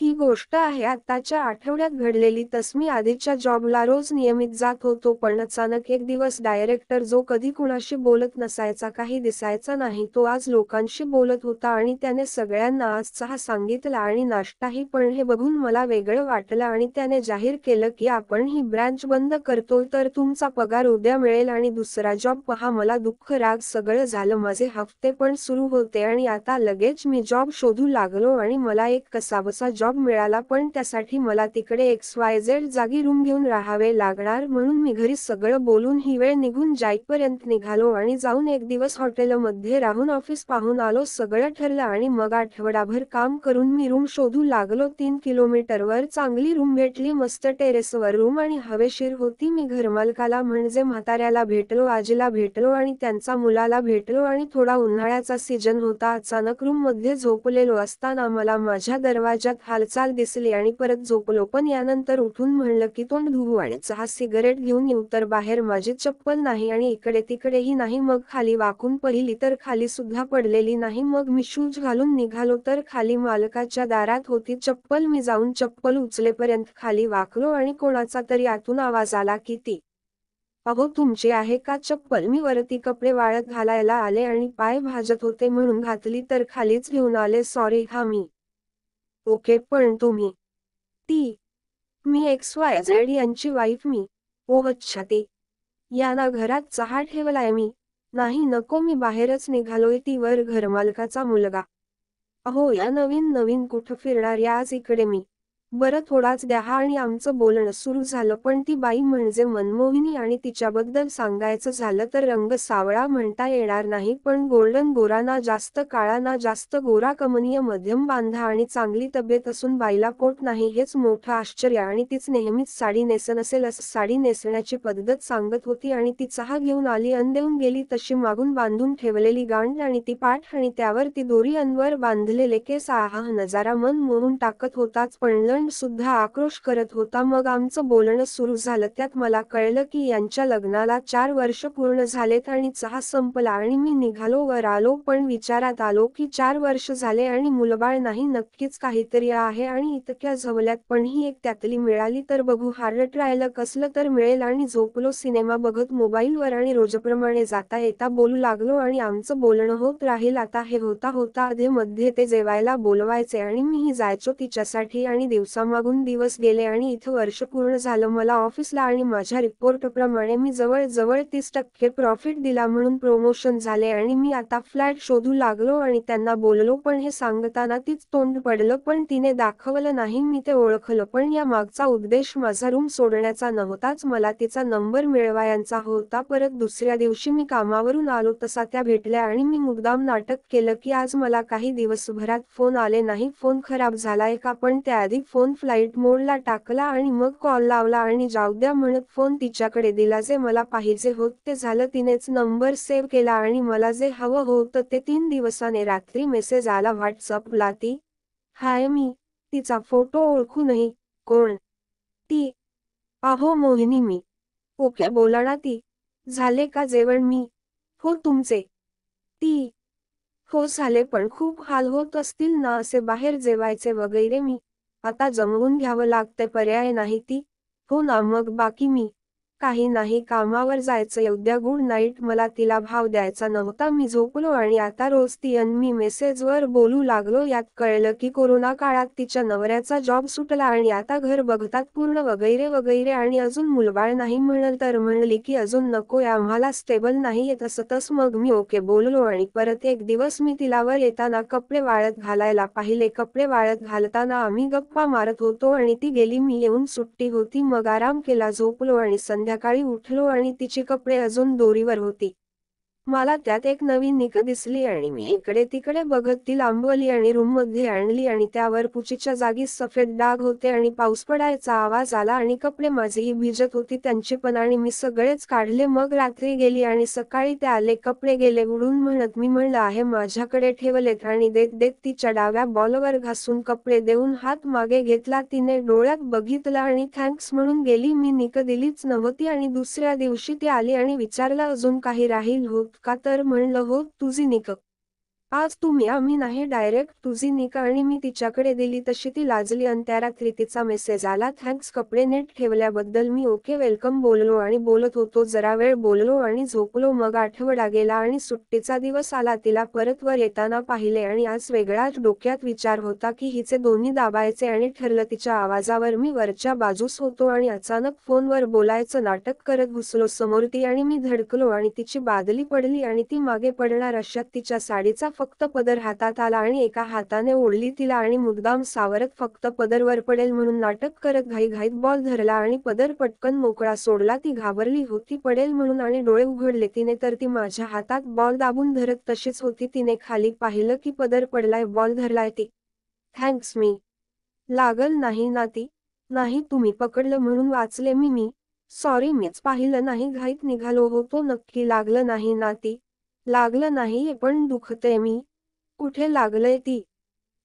ही गोष्ट आहे आताच्या आठवड्यात घडलेली तस्मी आधीच्या जॉबला रोज नियमित जात होतो पण अचानक एक दिवस डायरेक्टर जो कधी कुणाशी बोलत नसायचा काही दिसायचा नाही तो आज लोकांशी बोलत होता आणि त्याने सगळ्यांना आज चहा सांगितला आणि नाश्ताही पण हे बघून मला वेगळं वाटलं आणि त्याने जाहीर केलं की आपण ही ब्रँच बंद करतो तर तुमचा पगार उद्या मिळेल आणि दुसरा जॉब पहा मला दुःख राग सगळं झालं माझे हफ्ते पण सुरू होते आणि आता लगेच मी जॉब शोधू लागलो आणि मला एक कसाबसा जॉब जॉब मिळाला पण त्यासाठी मला तिकडे एक्स वाय झेड जागी रूम घेऊन राहावे लागणार म्हणून मी घरी सगळं बोलून ही वेळ निघून जाईपर्यंत निघालो आणि जाऊन एक दिवस हॉटेलमध्ये राहून ऑफिस पाहून आलो सगळं ठरलं आणि मग आठवडाभर काम करून मी रूम शोधू लागलो तीन किलोमीटरवर चांगली रूम भेटली मस्त टेरेसवर रूम आणि हवेशीर होती मी घरमालकाला म्हणजे म्हाताऱ्याला भेटलो आजीला भेटलो आणि त्यांचा मुलाला भेटलो आणि थोडा उन्हाळ्याचा सीजन होता अचानक रूम मध्ये झोपलेलो असताना मला माझ्या दरवाजात हा हालचाल दिसली आणि परत झोपलो पण यानंतर उठून म्हणलं की तोंड धुवू आणि चहा सिगरेट घेऊन येऊ तर बाहेर माझी चप्पल नाही आणि इकडे तिकडेही नाही मग खाली वाकून पहिली तर खाली सुद्धा पडलेली नाही मग मी शूज घालून निघालो तर खाली मालकाच्या दारात होती चप्पल मी जाऊन चप्पल उचलेपर्यंत खाली वाकलो आणि कोणाचा तरी आतून आवाज आला की ती अहो तुमची आहे का चप्पल मी वरती कपडे वाळत घालायला आले आणि पाय भाजत होते म्हणून घातली तर खालीच घेऊन आले सॉरी हा मी ओके पण तुम्ही ती मी एक्स वाय झेड यांची वाईफ मी ओ अच्छा ते यांना घरात चहा ठेवलाय मी नाही नको मी बाहेरच निघालोय ती वर घरमालकाचा मुलगा अहो या नवीन नवीन कुठं फिरणार याच इकडे मी बरं थोडाच द्या आणि आमचं बोलणं सुरू झालं पण ती बाई म्हणजे मनमोहिनी आणि तिच्याबद्दल सांगायचं झालं तर रंग सावळा म्हणता येणार नाही पण गोल्डन गोरा ना जास्त काळा ना जास्त गोरा कमनीय मध्यम बांधा आणि चांगली तब्येत असून बाईला पोट नाही हेच मोठं आश्चर्य आणि तीच नेहमीच साडी नेसन असेल असं साडी नेसण्याची पद्धत सांगत होती आणि ती चहा घेऊन आली अन देऊन गेली तशी मागून बांधून ठेवलेली गांड आणि ती पाठ आणि त्यावर ती दोरी अनवर बांधलेले केस आहा नजारा मन मोहून टाकत होताच पण सुद्धा आक्रोश करत होता मग आमचं बोलणं सुरू झालं त्यात मला कळलं की यांच्या लग्नाला चार वर्ष पूर्ण झालेत आणि चहा संपला आणि मी निघालो वर आलो पण विचारात आलो की चार वर्ष झाले आणि मुलबाळ नाही नक्कीच काहीतरी आहे आणि इतक्या झवल्यात पण ही एक त्यातली मिळाली तर बघू हार्ड राहिलं कसलं तर मिळेल आणि झोपलो सिनेमा बघत मोबाईलवर आणि रोजप्रमाणे जाता येता बोलू लागलो आणि आमचं बोलणं होत राहील आता हे होता होता अधे मध्ये ते जेवायला बोलवायचे आणि मीही जायचो तिच्यासाठी आणि दिवस दिवसामागून दिवस गेले आणि इथं वर्ष पूर्ण झालं मला ऑफिसला आणि माझ्या रिपोर्टप्रमाणे मी जवळजवळ तीस टक्के प्रॉफिट दिला म्हणून प्रमोशन झाले आणि मी आता फ्लॅट शोधू लागलो आणि त्यांना बोललो पण हे सांगताना तीच तोंड पडलं पण तिने दाखवलं नाही मी ते ओळखलं पण या मागचा उद्देश माझा रूम सोडण्याचा नव्हताच मला तिचा नंबर मिळवायांचा होता परत दुसऱ्या दिवशी मी कामावरून आलो तसा त्या भेटल्या आणि मी मुद्दाम नाटक केलं की आज मला काही दिवसभरात फोन आले नाही फोन खराब झालाय का पण त्याआधी फोन फोन फ्लाईट मोडला टाकला आणि मग कॉल लावला आणि जाऊ द्या म्हणत फोन तिच्याकडे दिला जे मला पाहिजे होत ते झालं तिनेच नंबर सेव्ह केला आणि मला जे हवं होतं ते तीन दिवसाने रात्री मेसेज आला व्हॉट्सअपला ती हाय मी तिचा फोटो ओळखू नाही कोण ती अहो मोहिनी मी ओके बोला ना ती झाले का जेवण मी हो तुमचे ती हो झाले पण खूप हाल होत असतील ना असे बाहेर जेवायचे वगैरे मी आता जमवून घ्यावं लागते पर्याय नाही ती हो ना मग बाकी मी काही नाही कामावर जायचं एवढ्या गुड नाईट मला तिला भाव द्यायचा नव्हता मी झोपलो आणि आता रोज ती मी मेसेजवर बोलू लागलो यात कळलं की कोरोना काळात तिच्या नवऱ्याचा जॉब सुटला आणि आता घर बघतात पूर्ण वगैरे वगैरे आणि अजून मुलबाळ नाही म्हणल तर म्हणली की अजून नको आम्हाला स्टेबल नाही येत असतच मग मी ओके बोललो आणि परत एक दिवस मी तिलावर येताना कपडे वाळत घालायला पाहिले कपडे वाळत घालताना आम्ही गप्पा मारत होतो आणि ती गेली मी येऊन सुट्टी होती मग आराम केला झोपलो आणि संध्या संध्याकाळी उठलो आणि तिचे कपडे अजून दोरीवर होती मला त्यात एक नवीन निक दिसली आणि मी इकडे तिकडे बघत ती लांबवली आणि रूम मध्ये आणली आणि त्यावर पुचीच्या जागी सफेद डाग होते आणि पाऊस पडायचा आवाज आला आणि कपडे माझेही भिजत होती त्यांचे पण आणि मी सगळेच काढले मग रात्री गेली आणि सकाळी ते आले कपडे गेले उडून म्हणत मी म्हणलं आहे माझ्याकडे ठेवलेत आणि देत देत तिच्या डाव्या बॉलवर घासून कपडे देऊन हात मागे घेतला तिने डोळ्यात बघितला आणि थँक्स म्हणून गेली मी निक दिलीच नव्हती आणि दुसऱ्या दिवशी ती आली आणि विचारला अजून काही राहील होत कातर तर म्हणलं हो तुझी निकक आज तुम्ही आम्ही नाही डायरेक्ट तुझी निक आणि मी तिच्याकडे दिली तशी ती लाजली आणि त्या रात्री तिचा मेसेज आला थँक्स कपडे नेट ठेवल्याबद्दल मी ओके वेलकम बोललो आणि बोलत होतो जरा वेळ बोललो आणि झोपलो मग आठवडा गेला आणि सुट्टीचा दिवस आला तिला परत वर येताना पाहिले आणि आज वेगळाच डोक्यात विचार होता की हिचे दोन्ही दाबायचे आणि ठरलं तिच्या आवाजावर मी वरच्या बाजूस होतो आणि अचानक फोनवर बोलायचं नाटक करत घुसलो समोर ती आणि मी धडकलो आणि तिची बादली पडली आणि ती मागे पडणार अशात तिच्या साडीचा फक्त पदर हातात आला आणि एका हाताने ओढली तिला आणि मुद्दाम सावरत फक्त पदरवर पडेल म्हणून नाटक करत घाई घाईत बॉल धरला आणि पदर पटकन मोकळा सोडला ती घाबरली होती पडेल म्हणून आणि डोळे उघडले तिने तर ती माझ्या हातात बॉल दाबून धरत तशीच होती तिने खाली पाहिलं की पदर पडलाय बॉल धरलाय ती थँक्स मी लागल नाही ना ती नाही तुम्ही पकडलं म्हणून वाचले मी मी सॉरी मीच पाहिलं नाही घाईत निघालो होतो नक्की लागलं नाही ना ती लागलं नाही पण दुखते मी कुठे लागलंय ती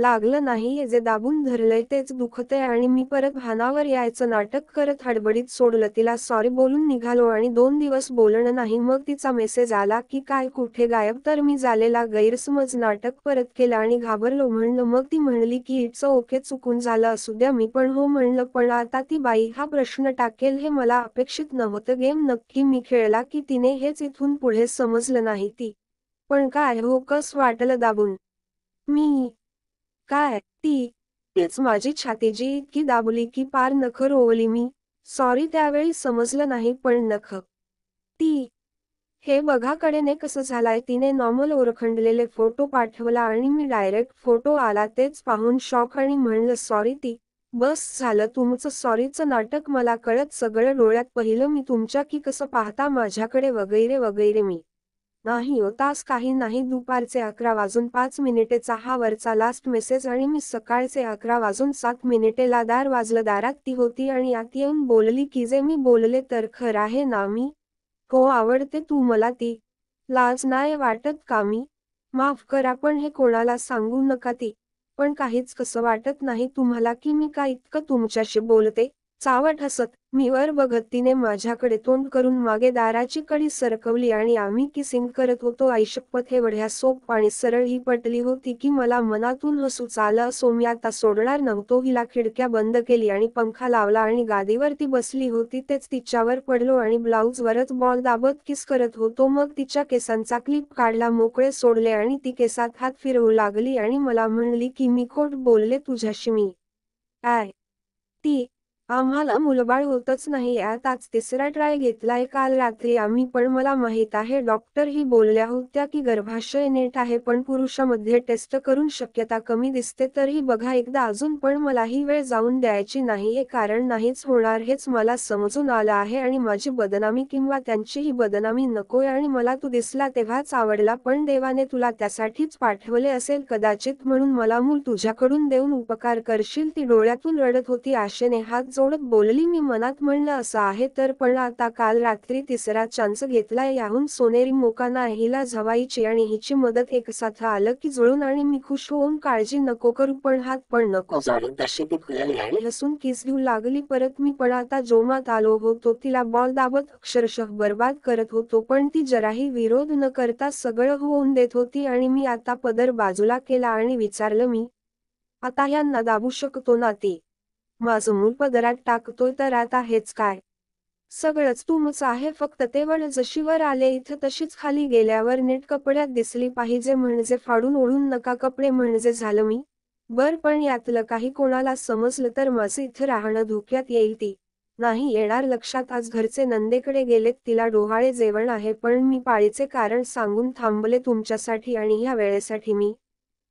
लागलं नाही जे दाबून धरलंय तेच दुखतंय आणि मी परत भानावर यायचं नाटक करत हडबडीत सोडलं तिला सॉरी बोलून निघालो आणि दोन दिवस बोलणं नाही मग तिचा मेसेज आला की काय कुठे गायब तर मी झालेला गैरसमज नाटक परत केलं आणि घाबरलो म्हणलं मग ती म्हणली की इट्स ओके चुकून झालं असू द्या मी पण हो म्हणलं पण आता ती बाई हा प्रश्न टाकेल हे मला अपेक्षित नव्हतं गेम नक्की मी खेळला की तिने हेच इथून पुढे समजलं नाही ती पण काय हो कस वाटलं दाबून मी काय ती तेच माझी छातीजी इतकी दाबली की पार नख रोवली मी सॉरी त्यावेळी समजलं नाही पण नख ती हे नाही कसं झालाय तिने नॉर्मल ओरखंडलेले फोटो पाठवला आणि मी डायरेक्ट फोटो आला तेच पाहून शॉक आणि म्हणलं सॉरी ती बस झालं तुमचं सॉरीचं नाटक मला कळत सगळं डोळ्यात पहिलं मी तुमच्या की कसं पाहता माझ्याकडे वगैरे वगैरे मी नाही तास काही नाही दुपारचे अकरा वाजून पाच मिनिटेचा हा वरचा लास्ट मेसेज आणि मी सकाळचे अकरा वाजून सात मिनिटेला दार वाजलं दारात ती होती आणि आत येऊन बोलली की जे मी बोलले तर खरं आहे ना मी हो आवडते तू मला ती लाज नाही वाटत का मी माफ करा पण हे कोणाला सांगू नका ती पण काहीच कसं वाटत नाही तुम्हाला की मी का इतकं तुमच्याशी बोलते चावट हसत मी वर बघत तिने माझ्याकडे तोंड करून मागे दाराची कडी सरकवली आणि आम्ही किसिंग करत होतो आईशपत हे वढ्या सोप आणि सरळ ही पटली होती की मला मनातून हसू चाल असो मी आता सोडणार नव्हतो हिला खिडक्या बंद केली आणि पंखा लावला आणि गादीवर ती बसली होती तेच तिच्यावर पडलो आणि वरच बॉल दाबत किस करत होतो मग तिच्या केसांचा क्लिप काढला मोकळे सोडले आणि ती केसात हात फिरवू लागली आणि मला म्हणली की मी खोट बोलले तुझ्याशी मी काय ती आम्हाला मुलबाळ होतच नाही आताच तिसरा ट्राय घेतलाय काल रात्री आम्ही पण मला माहित आहे डॉक्टर ही बोलल्या होत्या की गर्भाशय नेट आहे पण पुरुषामध्ये टेस्ट करून शक्यता कमी दिसते तरी बघा एकदा अजून पण मला ही वेळ जाऊन द्यायची नाही हे कारण नाहीच होणार हेच मला समजून आलं आहे आणि माझी बदनामी किंवा त्यांचीही बदनामी नकोय आणि मला तू दिसला तेव्हाच आवडला पण देवाने तुला त्यासाठीच पाठवले असेल कदाचित म्हणून मला मूल तुझ्याकडून देऊन उपकार करशील ती डोळ्यातून रडत होती आशेने हात जोडत बोलली मी मनात म्हणलं असं आहे तर पण आता काल रात्री तिसरा चान्स घेतलाय याहून सोनेरी मोकाना हिला झवाईची आणि हिची मदत एकसाथ आलं की जुळून आणि मी खुश होऊन काळजी नको करू पण हात पण नको हसून किस घेऊ लागली परत मी पण आता जोमात आलो होतो तिला बॉल दाबत अक्षरशः बर्बाद करत होतो पण ती जराही विरोध न करता सगळं होऊन देत होती आणि मी आता पदर बाजूला केला आणि विचारलं मी आता यांना दाबू शकतो ना ते माझं पदरात टाकतोय तर आता आहेच काय सगळंच तुमच आहे फक्त ते वळ जशी वर आले इथं तशीच खाली गेल्यावर नेट कपड्यात दिसली पाहिजे म्हणजे फाडून ओढून नका कपडे म्हणजे झालं मी बर पण यातलं काही कोणाला समजलं तर माझं इथं राहणं धोक्यात येईल ती नाही येणार लक्षात आज घरचे नंदेकडे गेलेत तिला डोहाळे जेवण आहे पण मी पाळीचे कारण सांगून थांबले तुमच्यासाठी आणि ह्या वेळेसाठी मी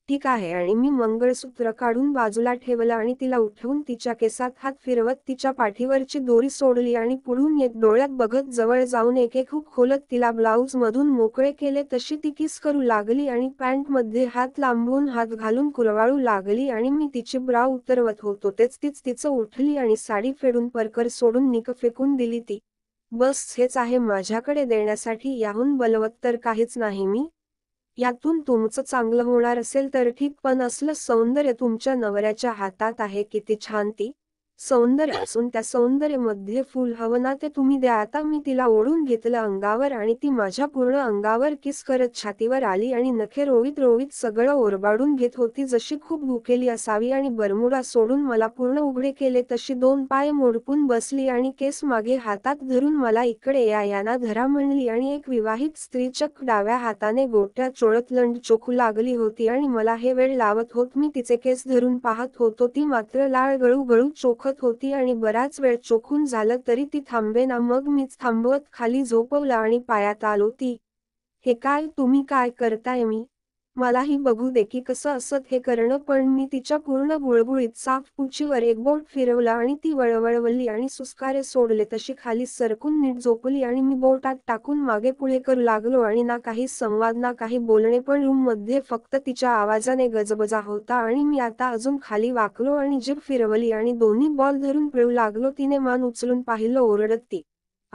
ठीक आहे आणि मी मंगळसूत्र काढून बाजूला ठेवलं आणि तिला उठवून तिच्या केसात हात फिरवत तिच्या पाठीवरची दोरी सोडली आणि पुढून एक डोळ्यात बघत जवळ जाऊन एक एक खोलत तिला ब्लाऊज मधून मोकळे केले तशी ती किस करू लागली आणि पॅन्ट मध्ये हात लांबून हात घालून कुरवाळू लागली आणि मी तिची ब्राव उतरवत होतो तेच तीच तिचं उठली आणि साडी फेडून परकर सोडून निक फेकून दिली ती बस हेच आहे माझ्याकडे देण्यासाठी याहून बलवत्तर काहीच नाही मी यातून तुमचं चांगलं होणार असेल तर ठीक पण असलं सौंदर्य तुमच्या नवऱ्याच्या हातात आहे किती छान ती सौंदर्य असून त्या सौंदर्यमध्ये फुल हवना ते तुम्ही द्या आता मी तिला ओढून घेतलं अंगावर आणि ती माझ्या पूर्ण अंगावर किस करत छातीवर आली आणि नखे रोवित रोवित सगळं ओरबाडून घेत होती जशी खूप भुकेली असावी आणि बरमुडा सोडून मला पूर्ण उघडे केले तशी दोन पाय मोडपून बसली आणि केस मागे हातात धरून मला इकडे या याना धरा म्हणली आणि एक विवाहित स्त्री चक डाव्या हाताने गोट्या चोळत लंड चोखू लागली होती आणि मला हे वेळ लावत होत मी तिचे केस धरून पाहत होतो ती मात्र लाळ गळू गळू चोख होती आणि बराच वेळ चोखून झालं तरी ती थांबेना मग मीच थांबवत खाली झोपवलं आणि पायात आलो ती हे काय तुम्ही काय करताय मी मलाही बघू दे की कसं असत हे करणं पण मी तिच्या पूर्ण बुळबुळीत साफ उंचीवर एक बोट फिरवला आणि ती वळवळवली आणि सुस्कारे सोडले तशी खाली सरकून नीट झोपली आणि मी बोटात टाकून मागे पुढे करू लागलो आणि ना काही संवाद ना काही बोलणे पण रूम मध्ये फक्त तिच्या आवाजाने गजबजा होता आणि मी आता अजून खाली वाकलो आणि जीप फिरवली आणि दोन्ही बॉल धरून पिळू लागलो तिने मान उचलून पाहिलं ओरडत ती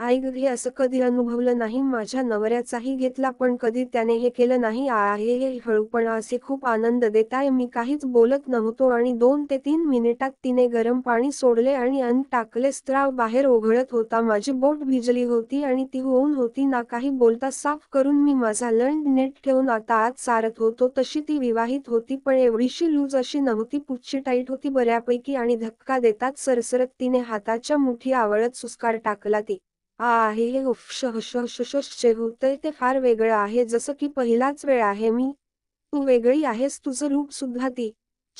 आई हे असं कधी अनुभवलं नाही माझ्या नवऱ्याचाही घेतला पण कधी त्याने हे केलं नाही आहे हे हळूपणा असे खूप आनंद देताय मी काहीच बोलत नव्हतो आणि दोन ते तीन मिनिटात तिने गरम पाणी सोडले आणि अन्न टाकले स्त्राव बाहेर ओघळत होता माझी बोट भिजली होती आणि ती होऊन होती ना काही बोलता साफ करून मी माझा लंड नेट ठेवून आता आत सारत होतो तशी ती विवाहित होती पण एवढीशी लूज अशी नव्हती पुच्छी टाईट होती बऱ्यापैकी आणि धक्का देतात सरसरत तिने हाताच्या मुठी आवळत सुस्कार टाकला ती आहे उफ ते, ते फार वेगळं आहे जसं की पहिलाच वेळ आहे मी तू वेगळी आहेस तुझं रूप सुद्धा ती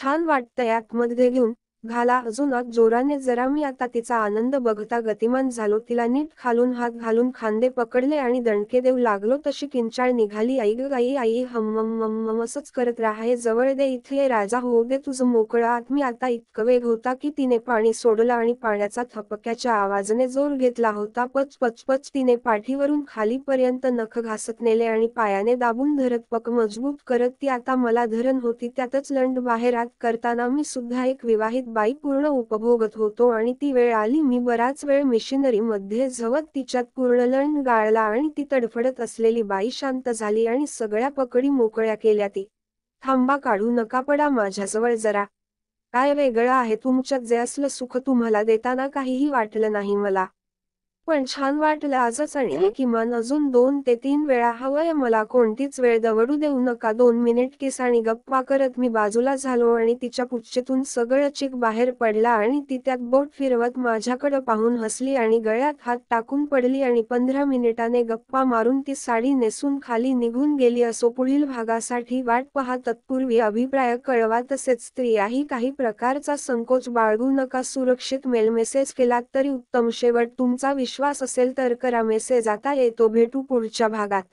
छान वाटतंय यात घेऊन घाला अजून जोराने जरा मी आता तिचा आनंद बघता गतिमान झालो तिला नीट खालून हात घालून खांदे पकडले आणि दणके देऊ लागलो तशी किंचाळ निघाली आई ग आई आई हम असच करत राहाय जवळ दे इथे राजा होऊ दे तुझं मोकळा आत मी आता इतकं वेग होता की तिने पाणी सोडलं आणि पाण्याचा थपक्याच्या आवाजाने जोर घेतला होता पच पच पच तिने पाठीवरून खालीपर्यंत नख घासत नेले आणि पायाने दाबून धरत पक मजबूत करत ती आता मला धरण होती त्यातच लंड बाहेर आत करताना मी सुद्धा एक विवाहित बाई पूर्ण उपभोगत होतो आणि ती वेळ आली मी बराच वेळ मध्ये झवत तिच्यात पूर्ण लण गाळला आणि ती तडफडत असलेली बाई शांत झाली आणि सगळ्या पकडी मोकळ्या केल्या ती थांबा काढू नका पडा माझ्याजवळ जरा काय वेगळं आहे तुमच्यात जे असलं सुख तुम्हाला देताना काहीही वाटलं नाही मला पण छान वाटलं आजच आणि किमान अजून दोन ते तीन वेळा हवंय मला कोणतीच वेळ दवडू देऊ नका दोन मिनिट किस आणि गप्पा करत मी बाजूला झालो आणि तिच्या पुच्छेतून सगळं चिक बाहेर पडला आणि ती त्यात बोट फिरवत माझ्याकडे पाहून हसली आणि गळ्यात हात टाकून पडली आणि पंधरा मिनिटाने गप्पा मारून ती साडी नेसून खाली निघून गेली असो पुढील भागासाठी वाट पहा तत्पूर्वी अभिप्राय कळवा तसेच स्त्रियाही काही प्रकारचा संकोच बाळगू नका सुरक्षित मेल मेसेज केलात तरी उत्तम शेवट तुमचा विषय विश्वास असेल तर करा मेसेज आता येतो भेटू पुढच्या भागात